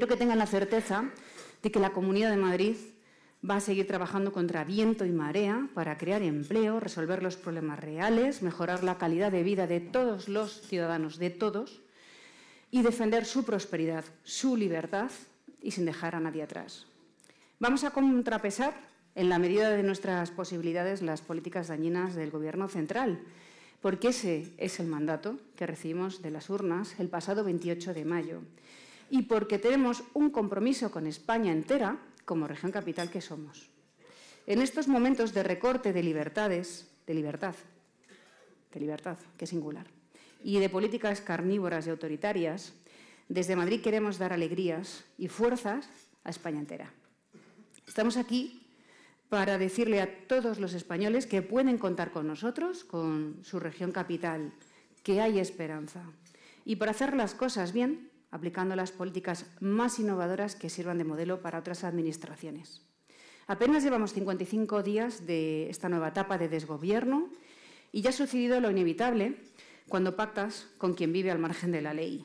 Quiero que tengan la certeza de que la Comunidad de Madrid va a seguir trabajando contra viento y marea para crear empleo, resolver los problemas reales, mejorar la calidad de vida de todos los ciudadanos, de todos, y defender su prosperidad, su libertad y sin dejar a nadie atrás. Vamos a contrapesar, en la medida de nuestras posibilidades, las políticas dañinas del Gobierno central, porque ese es el mandato que recibimos de las urnas el pasado 28 de mayo y porque tenemos un compromiso con España entera como región capital que somos. En estos momentos de recorte de libertades, de libertad, de libertad, qué singular, y de políticas carnívoras y autoritarias, desde Madrid queremos dar alegrías y fuerzas a España entera. Estamos aquí para decirle a todos los españoles que pueden contar con nosotros, con su región capital, que hay esperanza. Y para hacer las cosas bien, aplicando las políticas más innovadoras que sirvan de modelo para otras administraciones. Apenas llevamos 55 días de esta nueva etapa de desgobierno y ya ha sucedido lo inevitable cuando pactas con quien vive al margen de la ley.